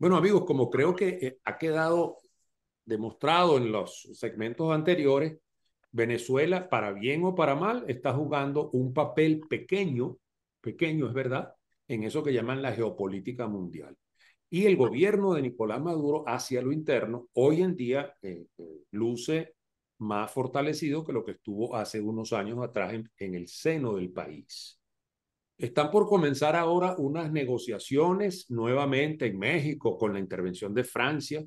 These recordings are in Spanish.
Bueno, amigos, como creo que eh, ha quedado demostrado en los segmentos anteriores, Venezuela, para bien o para mal, está jugando un papel pequeño, pequeño es verdad, en eso que llaman la geopolítica mundial. Y el gobierno de Nicolás Maduro hacia lo interno hoy en día eh, eh, luce más fortalecido que lo que estuvo hace unos años atrás en el seno del país. Están por comenzar ahora unas negociaciones nuevamente en México con la intervención de Francia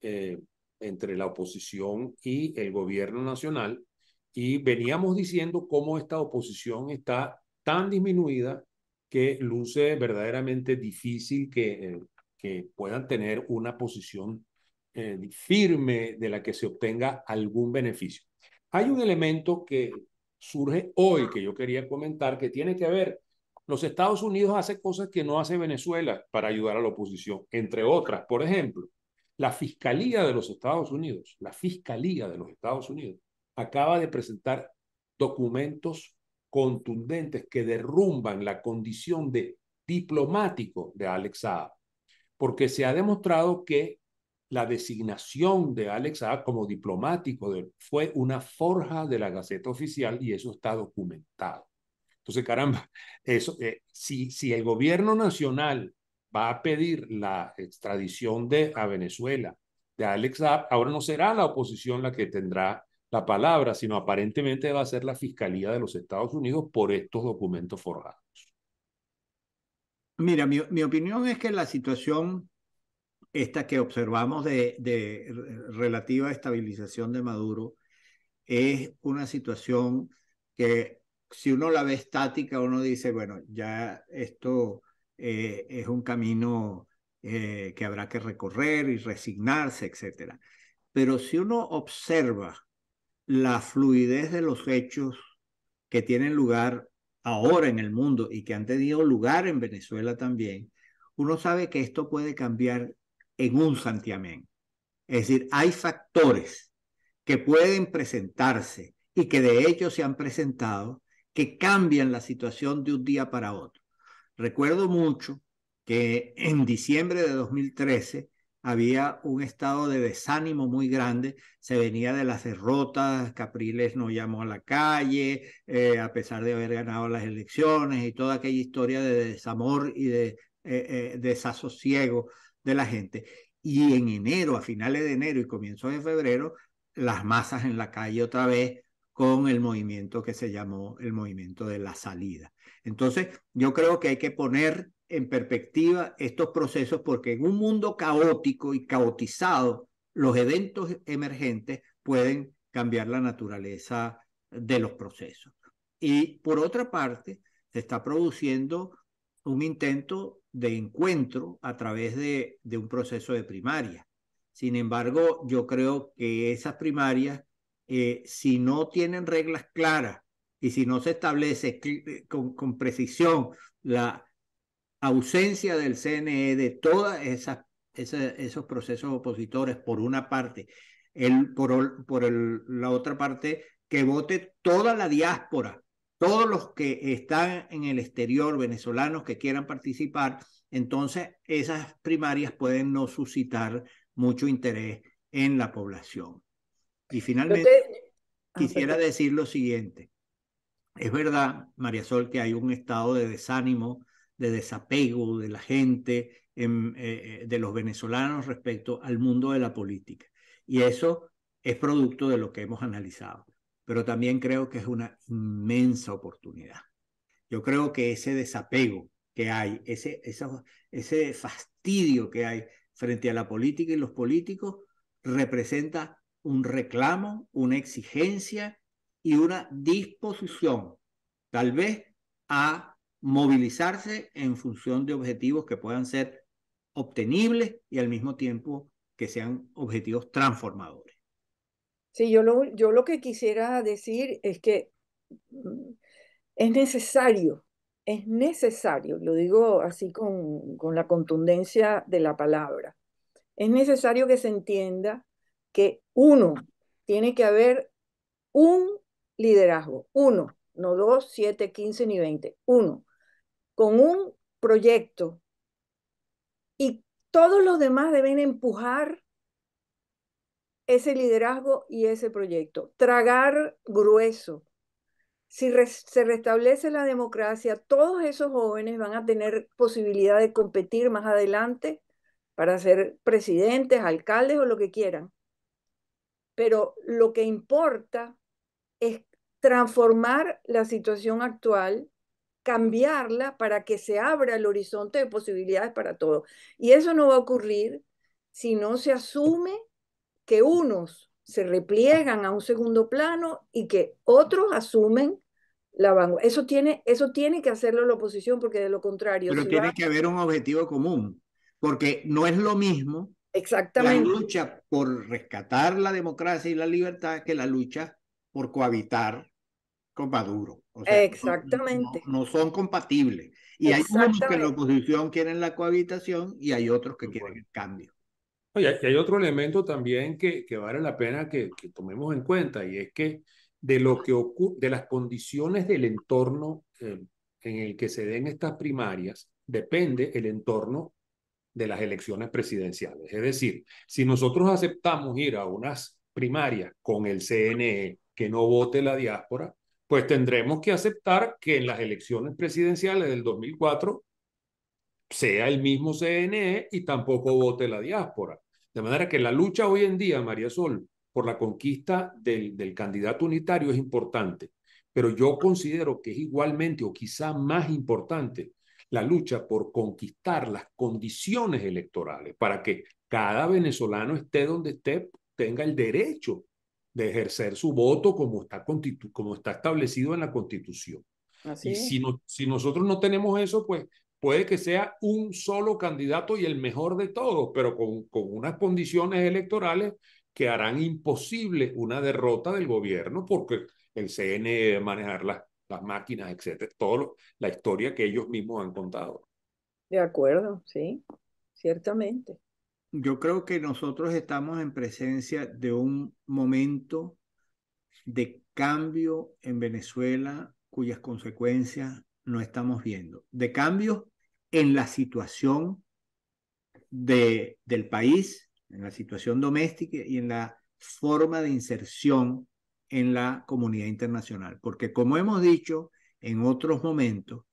eh, entre la oposición y el gobierno nacional. Y veníamos diciendo cómo esta oposición está tan disminuida que luce verdaderamente difícil que, eh, que puedan tener una posición eh, firme de la que se obtenga algún beneficio. Hay un elemento que surge hoy que yo quería comentar que tiene que ver los Estados Unidos hace cosas que no hace Venezuela para ayudar a la oposición, entre otras, por ejemplo, la Fiscalía de los Estados Unidos, la Fiscalía de los Estados Unidos acaba de presentar documentos contundentes que derrumban la condición de diplomático de Alex Saab, porque se ha demostrado que la designación de Alex Saab como diplomático fue una forja de la Gaceta Oficial y eso está documentado. Entonces, caramba, eso, eh, si, si el gobierno nacional va a pedir la extradición de a Venezuela de Alex Saab, ahora no será la oposición la que tendrá la palabra, sino aparentemente va a ser la Fiscalía de los Estados Unidos por estos documentos forjados. Mira, mi, opinión es que la situación esta que observamos de, de relativa estabilización de Maduro es una situación que si uno la ve estática, uno dice, bueno, ya esto eh, es un camino eh, que habrá que recorrer y resignarse, etc. Pero si uno observa la fluidez de los hechos que tienen lugar ahora en el mundo y que han tenido lugar en Venezuela también, uno sabe que esto puede cambiar en un santiamén. Es decir, hay factores que pueden presentarse y que de hecho se han presentado que cambian la situación de un día para otro. Recuerdo mucho que en diciembre de 2013 había un estado de desánimo muy grande, se venía de las derrotas, Capriles no llamó a la calle, eh, a pesar de haber ganado las elecciones y toda aquella historia de desamor y de eh, eh, desasosiego de la gente. Y en enero, a finales de enero y comienzos de febrero, las masas en la calle otra vez, con el movimiento que se llamó el movimiento de la salida. Entonces, yo creo que hay que poner en perspectiva estos procesos porque en un mundo caótico y caotizado, los eventos emergentes pueden cambiar la naturaleza de los procesos. Y por otra parte, se está produciendo un intento de encuentro a través de, un proceso de primaria. Sin embargo, yo creo que esas primarias eh, si no tienen reglas claras y si no se establece eh, con, precisión la ausencia del CNE de todos esos procesos opositores, por una parte, el, por, la otra parte, que vote toda la diáspora, todos los que están en el exterior, venezolanos que quieran participar, entonces esas primarias pueden no suscitar mucho interés en la población. Y finalmente ah, quisiera decir lo siguiente. Es verdad, María Sol, que hay un estado de desánimo, de desapego de la gente, em, eh, eh, de los venezolanos respecto al mundo de la política. Y eso es producto de lo que hemos analizado. Pero también creo que es una inmensa oportunidad. Yo creo que ese desapego que hay, ese, ese fastidio que hay frente a la política y los políticos, representa un reclamo, una exigencia y una disposición, tal vez a movilizarse en función de objetivos que puedan ser obtenibles y al mismo tiempo que sean objetivos transformadores. Sí, yo lo, yo lo que quisiera decir es que mm, es necesario, es necesario, lo digo así con, con la contundencia de la palabra, es necesario que se entienda que uno, tiene que haber un liderazgo, uno, no dos, siete, quince ni veinte, uno, con un proyecto y todos los demás deben empujar ese liderazgo y ese proyecto, tragar grueso. Si se restablece la democracia, todos esos jóvenes van a tener posibilidad de competir más adelante para ser presidentes, alcaldes o lo que quieran pero lo que importa es transformar la situación actual, cambiarla para que se abra el horizonte de posibilidades para todos. Y eso no va a ocurrir si no se asume que unos se repliegan a un segundo plano y que otros asumen la vanguardia. Eso tiene, eso tiene que hacerlo la oposición porque de lo contrario... Pero tiene que haber un objetivo común, porque no es lo mismo Exactamente. La lucha por rescatar la democracia y la libertad que la lucha por cohabitar con Maduro. Exactamente. No, son compatibles. Y hay unos que en la oposición quieren la cohabitación y hay otros que quieren el cambio. hay otro elemento también que, que vale la pena que, tomemos en cuenta y es que de, lo que de las condiciones del entorno eh, en el que se den estas primarias depende el entorno de las elecciones presidenciales. Es decir, si nosotros aceptamos ir a unas primarias con el CNE que no vote la diáspora, pues tendremos que aceptar que en las elecciones presidenciales del 2004 sea el mismo CNE y tampoco vote la diáspora. De manera que la lucha hoy en día, María Sol, por la conquista del, del candidato unitario es importante, pero yo considero que es igualmente o quizá más importante la lucha por conquistar las condiciones electorales para que cada venezolano esté donde esté, tenga el derecho de ejercer su voto como está, como está establecido en la Constitución. y si, si nosotros no tenemos eso, pues puede que sea un solo candidato y el mejor de todos, pero con, unas condiciones electorales que harán imposible una derrota del gobierno porque el CNE debe manejar las las máquinas, etcétera, toda la historia que ellos mismos han contado. De acuerdo, sí, ciertamente. Yo creo que nosotros estamos en presencia de un momento de cambio en Venezuela cuyas consecuencias no estamos viendo, de cambios en la situación de, del país, en la situación doméstica y en la forma de inserción en la comunidad internacional. Porque como hemos dicho en otros momentos,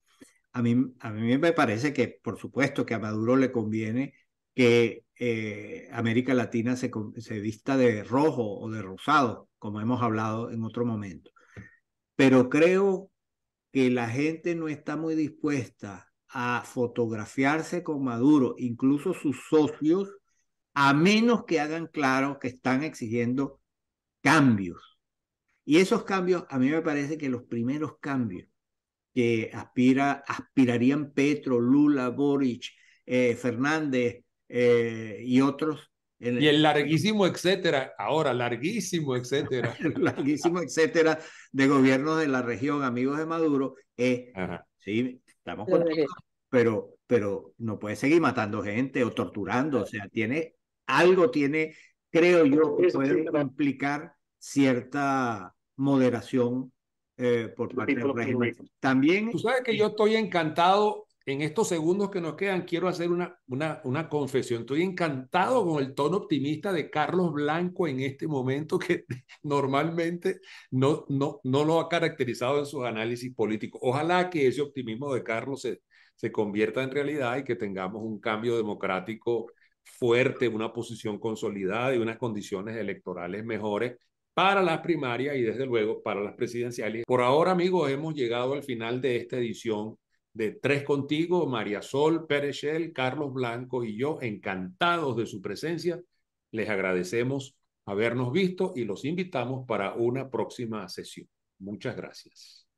a mí, a mí me parece que, por supuesto, que a Maduro le conviene que eh, América Latina se, se vista de rojo o de rosado, como hemos hablado en otro momento. Pero creo que la gente no está muy dispuesta a fotografiarse con Maduro, incluso sus socios, a menos que hagan claro que están exigiendo cambios y esos cambios, a mí me parece que los primeros cambios que aspira, aspirarían Petro, Lula, Boric, eh, Fernández eh, y otros. y el larguísimo etcétera, ahora larguísimo etcétera. larguísimo etcétera de gobiernos de la región, amigos de Maduro, es, eh, sí, estamos con pero, pero no puede seguir matando gente o torturando, o sea, tiene algo, tiene, creo yo, que puede complicar cierta moderación eh, por parte del régimen. También... Tú sabes que yo estoy encantado, en estos segundos que nos quedan, quiero hacer una, una, una confesión. Estoy encantado con el tono optimista de Carlos Blanco en este momento, que normalmente no, no, no lo ha caracterizado en sus análisis políticos. Ojalá que ese optimismo de Carlos se, se convierta en realidad y que tengamos un cambio democrático fuerte, una posición consolidada y unas condiciones electorales mejores para las primarias y desde luego para las presidenciales. Por ahora, amigos, hemos llegado al final de esta edición de Tres Contigo, María Sol Pérez Carlos Blanco y yo, encantados de su presencia. Les agradecemos habernos visto y los invitamos para una próxima sesión. Muchas gracias.